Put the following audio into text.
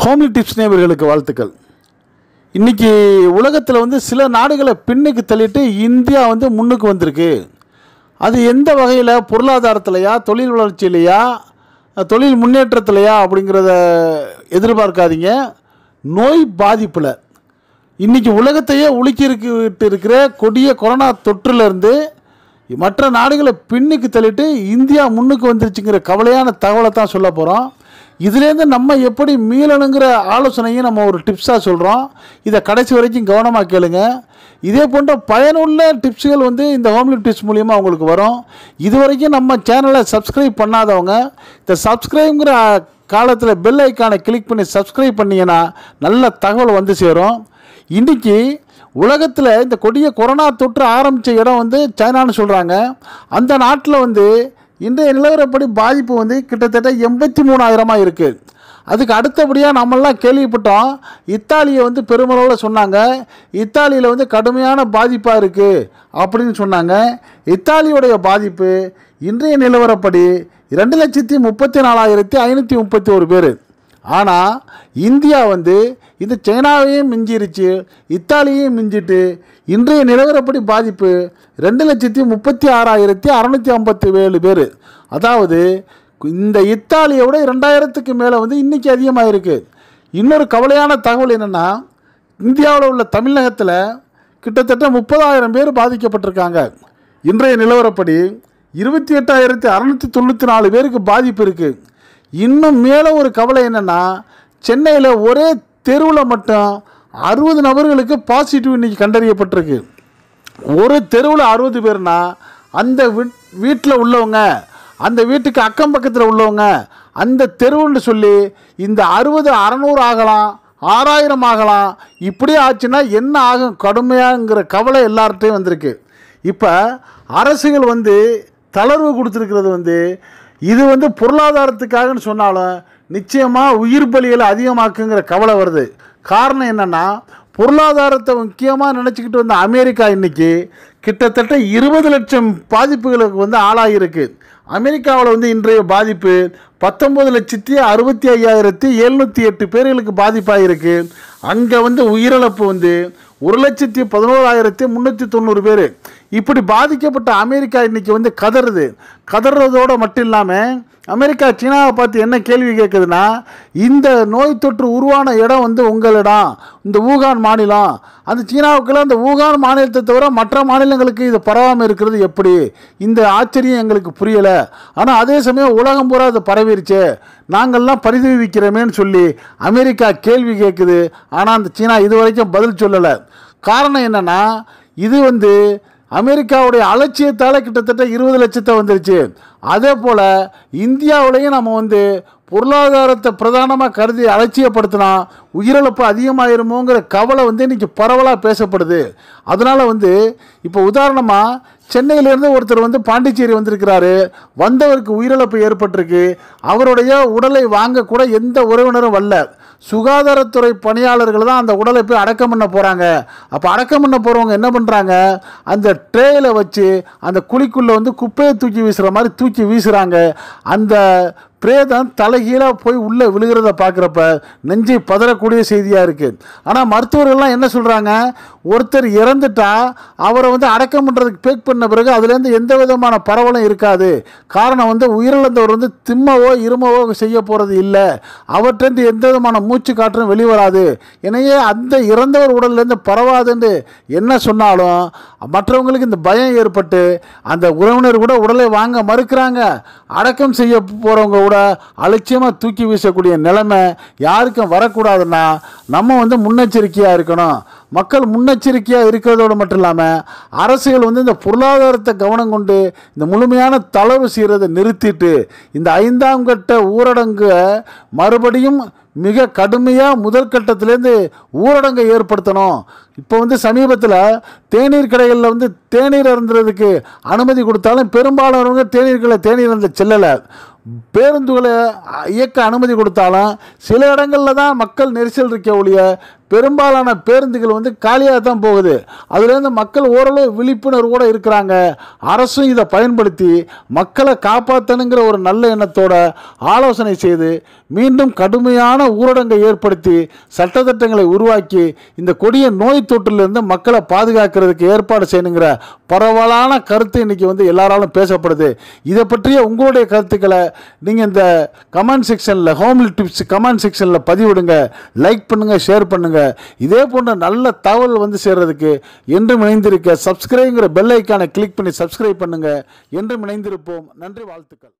homely tips நேபர்களுக்கு வாழ்த்துக்கள் இன்றைக்கி உலகத்தில் வந்து சில நாடுகளை பின்னுக்கு தள்ளிட்டு இந்தியா வந்து முன்னுக்கு வந்திருக்கு அது எந்த வகையில் பொருளாதாரத்திலையா தொழில் வளர்ச்சியிலையா தொழில் முன்னேற்றத்திலையா அப்படிங்கிறத எதிர்பார்க்காதீங்க நோய் பாதிப்பில் இன்றைக்கி உலகத்தையே உலுக்கிட்டு இருக்கிற கொடிய கொரோனா தொற்றுலேருந்து மற்ற நாடுகளை பின்னுக்கு தள்ளிட்டு இந்தியா முன்னுக்கு வந்துருச்சுங்கிற கவலையான தகவலை தான் சொல்ல போகிறோம் இதுலேருந்து நம்ம எப்படி மீளணுங்கிற ஆலோசனையும் நம்ம ஒரு டிப்ஸாக சொல்கிறோம் இதை கடைசி வரைக்கும் கவனமாக கேளுங்க இதே போன்ற பயனுள்ள டிப்ஸுகள் வந்து இந்த ஹோம்லி டிப்ஸ் மூலிமா உங்களுக்கு வரும் இது வரைக்கும் நம்ம சேனலை சப்ஸ்கிரைப் பண்ணாதவங்க இந்த சப்ஸ்கிரைப்ங்கிற காலத்தில் பெல் ஐக்கானை கிளிக் பண்ணி சப்ஸ்கிரைப் பண்ணிங்கன்னா நல்ல தகவல் வந்து சேரும் இன்றைக்கி உலகத்தில் இந்த கொடிய கொரோனா தொற்று ஆரம்பித்த இடம் வந்து சைனான்னு சொல்கிறாங்க அந்த நாட்டில் வந்து இன்றைய நிலவரப்படி பாதிப்பு வந்து கிட்டத்தட்ட எண்பத்தி மூணாயிரமாக இருக்குது அதுக்கு அடுத்தபடியாக நம்மளாம் கேள்விப்பட்டோம் இத்தாலியை வந்து பெருமளவில் சொன்னாங்க இத்தாலியில் வந்து கடுமையான பாதிப்பாக இருக்குது அப்படின்னு சொன்னாங்க இத்தாலியுடைய பாதிப்பு இன்றைய நிலவரப்படி ரெண்டு லட்சத்தி முப்பத்தி நாலாயிரத்தி ஐநூற்றி முப்பத்தி ஒரு பேர் ஆனால் இந்தியா வந்து இது சைனாவையும் மிஞ்சிருச்சு இத்தாலியையும் மிஞ்சிட்டு இன்றைய நிலவரப்படி பாதிப்பு ரெண்டு லட்சத்தி முப்பத்தி ஆறாயிரத்தி அறநூற்றி ஐம்பத்தி ஏழு பேர் அதாவது இந்த இத்தாலியை விட ரெண்டாயிரத்துக்கு மேலே வந்து இன்றைக்கி அதிகமாக இருக்குது இன்னொரு கவலையான தகவல் என்னென்னா இந்தியாவில் உள்ள தமிழகத்தில் கிட்டத்தட்ட முப்பதாயிரம் பேர் பாதிக்கப்பட்டிருக்காங்க இன்றைய நிலவரப்படி இருபத்தி எட்டாயிரத்தி அறநூற்றி தொண்ணூற்றி நாலு பேருக்கு பாதிப்பு இருக்குது இன்னும் மேலே ஒரு கவலை என்னென்னா சென்னையில் ஒரே தெருவில் மட்டும் அறுபது நபர்களுக்கு பாசிட்டிவ் இன்றைக்கி கண்டறியப்பட்டிருக்கு ஒரு தெருவில் அறுபது பேர்னா அந்த வீட்டில் உள்ளவங்க அந்த வீட்டுக்கு அக்கம் பக்கத்தில் உள்ளவங்க அந்த தெருவுன்னு சொல்லி இந்த அறுபது அறநூறு ஆகலாம் ஆறாயிரம் ஆகலாம் இப்படி ஆச்சுன்னா என்ன ஆகும் கடுமையாங்கிற கவலை எல்லார்ட்டையும் வந்திருக்கு இப்போ அரசுகள் வந்து தளர்வு கொடுத்துருக்கிறது வந்து இது வந்து பொருளாதாரத்துக்காகன்னு சொன்னாலும் நிச்சயமாக உயிர் பலிகளை அதிகமாக்குங்கிற கவலை வருது காரணம் என்னென்னா பொருளாதாரத்தை முக்கியமாக நினச்சிக்கிட்டு வந்த அமெரிக்கா இன்றைக்கி கிட்டத்தட்ட இருபது லட்சம் பாதிப்புகளுக்கு வந்து ஆளாகிருக்கு அமெரிக்காவில் வந்து இன்றைய பாதிப்பு பத்தொம்பது லட்சத்தி அறுபத்தி ஐயாயிரத்தி எழுநூற்றி எட்டு பேர்களுக்கு பாதிப்பாக இருக்குது அங்கே வந்து உயிரிழப்பு வந்து ஒரு லட்சத்தி பதினோராயிரத்தி முந்நூற்றி தொண்ணூறு பேர் இப்படி பாதிக்கப்பட்ட அமெரிக்கா இன்றைக்கி வந்து கதறுது கதறதோடு மட்டும் இல்லாமல் அமெரிக்கா சீனாவை பார்த்து என்ன கேள்வி கேட்குதுன்னா இந்த நோய் தொற்று உருவான இடம் வந்து உங்களிடம் இந்த ஊகான் மாநிலம் அந்த சீனாவுக்குள்ள அந்த ஊகான் மாநிலத்தை தவிர மற்ற மாநிலங்களுக்கு இது பரவாமல் இருக்கிறது எப்படி இந்த ஆச்சரியம் எங்களுக்கு புரியலை ஆனால் அதே சமயம் உலகம் பூரா அது பரவிருச்சு நாங்கள்லாம் பரிதவிக்கிறோமேனு சொல்லி அமெரிக்கா கேள்வி கேட்குது ஆனால் அந்த சீனா இது வரைக்கும் பதில் சொல்லலை காரணம் என்னென்னா இது வந்து அமெரிக்காவுடைய அலட்சியத்தால் கிட்டத்தட்ட இருபது லட்சத்தை வந்துருச்சு அதே போல் இந்தியாவிலையும் நம்ம வந்து பொருளாதாரத்தை பிரதானமாக கருதி அலட்சியப்படுத்தினா உயிரிழப்பு அதிகமாயிருமோங்கிற கவலை வந்து இன்றைக்கி பரவலாக பேசப்படுது அதனால் வந்து இப்போ உதாரணமாக சென்னையிலேருந்து ஒருத்தர் வந்து பாண்டிச்சேரி வந்திருக்கிறாரு வந்தவருக்கு உயிரிழப்பு ஏற்பட்டிருக்கு அவருடைய உடலை வாங்கக்கூட எந்த உறவினரும் வரல சுகாதாரத்துறை பணியாளர்கள் தான் அந்த உடலை போய் அடக்கம் பண்ண போகிறாங்க அப்போ அடக்கம் பண்ண போகிறவங்க என்ன பண்ணுறாங்க அந்த ட்ரேயில் வச்சு அந்த குழிக்குள்ளே வந்து குப்பையை தூக்கி வீசுகிற மாதிரி தூக்கி வீசுகிறாங்க அந்த பிரேதம் தலைகீழாக போய் உள்ளே விழுகிறத பார்க்குறப்ப நெஞ்சை பதறக்கூடிய செய்தியாக இருக்குது ஆனால் மருத்துவர்கள்லாம் என்ன சொல்கிறாங்க ஒருத்தர் இறந்துட்டா அவரை வந்து அடக்கம் பண்ணுறதுக்கு பேக் பண்ண பிறகு அதுலேருந்து எந்த விதமான பரவலும் இருக்காது காரணம் வந்து உயிரிழந்தவர் வந்து திம்மவோ இருமவோ செய்ய போகிறது இல்லை அவற்றேருந்து எந்த விதமான மூச்சு காற்றும் வெளிவராது எனவே அந்த இறந்தவர் உடல்லேருந்து பரவாதுன்னு என்ன சொன்னாலும் மற்றவங்களுக்கு இந்த பயம் ஏற்பட்டு அந்த உறவினர் கூட உடலை வாங்க மறுக்கிறாங்க அடக்கம் செய்ய போகிறவங்க கூட அலட்சியமாக தூக்கி வீசக்கூடிய நிலைமை யாருக்கும் வரக்கூடாதுன்னா நம்ம வந்து முன்னெச்சரிக்கையாக இருக்கணும் மக்கள் முன்னெச்சரிக்கையாக இருக்கிறதோடு மட்டும் இல்லாமல் அரசுகள் வந்து இந்த பொருளாதாரத்தை கவனம் கொண்டு இந்த முழுமையான தளர்வு செய்கிறதை நிறுத்திட்டு இந்த ஐந்தாம் கட்ட ஊரடங்கு மறுபடியும் மிக கடுமையாக முதல் கட்டத்திலேருந்து ஊரடங்கை ஏற்படுத்தணும் இப்போ வந்து சமீபத்தில் தேநீர் கடைகளில் வந்து தேநீர் அருந்துறதுக்கு அனுமதி கொடுத்தாலும் பெரும்பாலானவங்க தேநீர்களை தேநீர் அருந்த செல்லலை பேருந்துகளை இயக்க அனுமதி கொடுத்தாலும் சில இடங்களில் தான் மக்கள் நெரிசல் இருக்க ஒழிய பெரும்பாலான பேருந்துகள் வந்து காலியாக தான் போகுது அதுலேருந்து மக்கள் ஓரளவு விழிப்புணர்வோடு இருக்கிறாங்க அரசும் இதை பயன்படுத்தி மக்களை காப்பாற்றணுங்கிற ஒரு நல்ல எண்ணத்தோட ஆலோசனை செய்து மீண்டும் கடுமையான ஊரடங்கை ஏற்படுத்தி சட்டத்திட்டங்களை உருவாக்கி இந்த கொடிய நோய் தொற்றிலிருந்து மக்களை பாதுகாக்கிறதுக்கு ஏற்பாடு செய்யணுங்கிற பரவலான கருத்து இன்றைக்கி வந்து எல்லாராலும் பேசப்படுது இதை பற்றிய உங்களுடைய கருத்துக்களை நீங்கள் இந்த கமெண்ட் செக்ஷனில் ஹோம்லி டிப்ஸ் கமெண்ட் செக்ஷனில் பதிவிடுங்க லைக் பண்ணுங்கள் ஷேர் பண்ணுங்கள் இதே போன்ற நல்ல தகவல் வந்து சேர்றதுக்கு என்றும் இணைந்திருக்க சப்ஸ்கிரைபுங்கிற பெல் ஐக்கானை கிளிக் பண்ணி சப்ஸ்கிரைப் பண்ணுங்கள் என்றும் இணைந்திருப்போம் நன்றி வாழ்த்துக்கள்